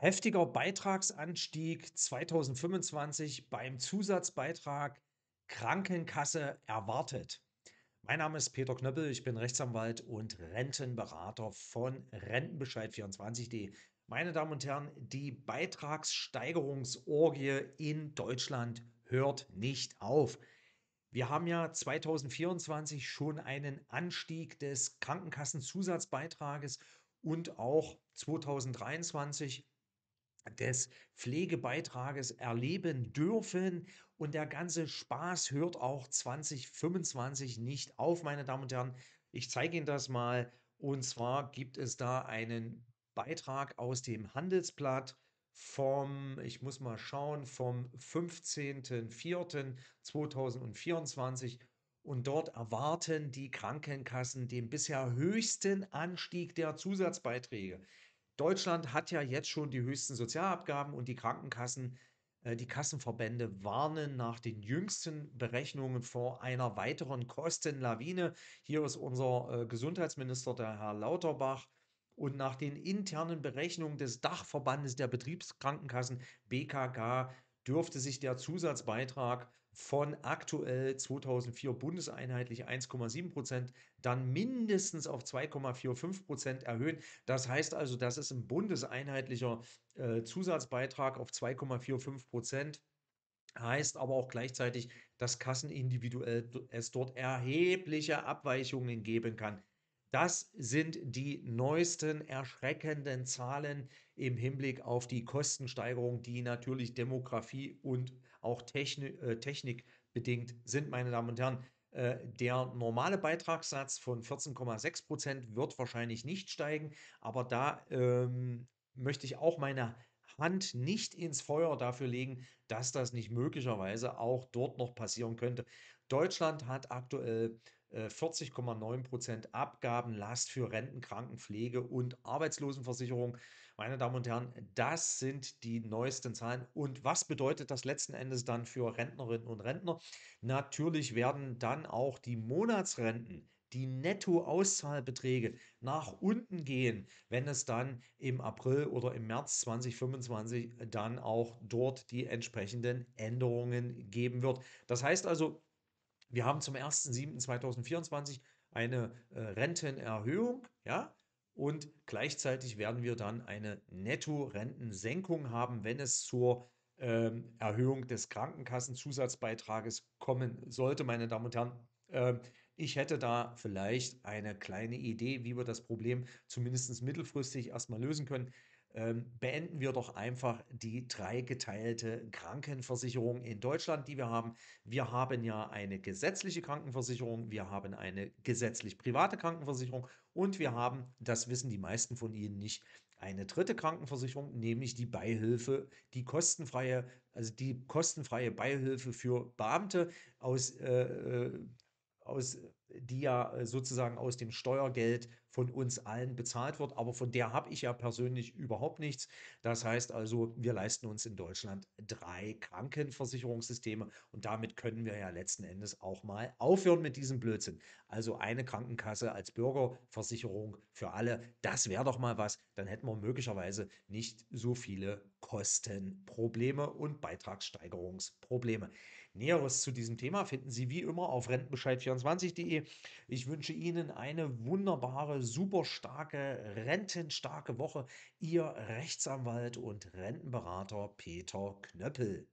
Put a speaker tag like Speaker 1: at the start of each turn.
Speaker 1: heftiger Beitragsanstieg 2025 beim Zusatzbeitrag Krankenkasse erwartet. Mein Name ist Peter Knöppel, ich bin Rechtsanwalt und Rentenberater von Rentenbescheid24.de. Meine Damen und Herren, die Beitragssteigerungsorgie in Deutschland hört nicht auf. Wir haben ja 2024 schon einen Anstieg des Krankenkassenzusatzbeitrages und auch 2023 des Pflegebeitrages erleben dürfen. Und der ganze Spaß hört auch 2025 nicht auf, meine Damen und Herren. Ich zeige Ihnen das mal. Und zwar gibt es da einen Beitrag aus dem Handelsblatt vom, ich muss mal schauen, vom 15.04.2024. Und dort erwarten die Krankenkassen den bisher höchsten Anstieg der Zusatzbeiträge. Deutschland hat ja jetzt schon die höchsten Sozialabgaben und die Krankenkassen, äh, die Kassenverbände warnen nach den jüngsten Berechnungen vor einer weiteren Kostenlawine. Hier ist unser äh, Gesundheitsminister, der Herr Lauterbach. Und nach den internen Berechnungen des Dachverbandes der Betriebskrankenkassen BKK dürfte sich der Zusatzbeitrag von aktuell 2004 bundeseinheitlich 1,7 Prozent dann mindestens auf 2,45 Prozent erhöhen. Das heißt also, das ist ein bundeseinheitlicher äh, Zusatzbeitrag auf 2,45 Prozent. Heißt aber auch gleichzeitig, dass kassenindividuell es dort erhebliche Abweichungen geben kann. Das sind die neuesten erschreckenden Zahlen, äh, im Hinblick auf die Kostensteigerung, die natürlich Demografie und auch Techni äh, Technik bedingt sind, meine Damen und Herren. Äh, der normale Beitragssatz von 14,6 Prozent wird wahrscheinlich nicht steigen, aber da ähm, möchte ich auch meine Hand nicht ins Feuer dafür legen, dass das nicht möglicherweise auch dort noch passieren könnte. Deutschland hat aktuell 40,9 äh, Prozent Abgabenlast für Renten, Krankenpflege und Arbeitslosenversicherung. Meine Damen und Herren, das sind die neuesten Zahlen. Und was bedeutet das letzten Endes dann für Rentnerinnen und Rentner? Natürlich werden dann auch die Monatsrenten die Nettoauszahlbeträge nach unten gehen, wenn es dann im April oder im März 2025 dann auch dort die entsprechenden Änderungen geben wird. Das heißt also, wir haben zum 1.7.2024 eine äh, Rentenerhöhung, ja, und gleichzeitig werden wir dann eine Netto-Rentensenkung haben, wenn es zur ähm, Erhöhung des Krankenkassenzusatzbeitrages kommen sollte, meine Damen und Herren. Ähm, ich hätte da vielleicht eine kleine Idee, wie wir das Problem zumindest mittelfristig erstmal lösen können. Ähm, beenden wir doch einfach die dreigeteilte Krankenversicherung in Deutschland, die wir haben. Wir haben ja eine gesetzliche Krankenversicherung, wir haben eine gesetzlich private Krankenversicherung und wir haben, das wissen die meisten von Ihnen nicht, eine dritte Krankenversicherung, nämlich die Beihilfe, die kostenfreie, also die kostenfreie Beihilfe für Beamte aus, äh, äh aus die ja äh, sozusagen aus dem Steuergeld von uns allen bezahlt wird, aber von der habe ich ja persönlich überhaupt nichts. Das heißt also, wir leisten uns in Deutschland drei Krankenversicherungssysteme und damit können wir ja letzten Endes auch mal aufhören mit diesem Blödsinn. Also eine Krankenkasse als Bürgerversicherung für alle, das wäre doch mal was, dann hätten wir möglicherweise nicht so viele Kostenprobleme und Beitragssteigerungsprobleme. Näheres zu diesem Thema finden Sie wie immer auf rentenbescheid24.de. Ich wünsche Ihnen eine wunderbare, super starke, rentenstarke Woche. Ihr Rechtsanwalt und Rentenberater Peter Knöppel.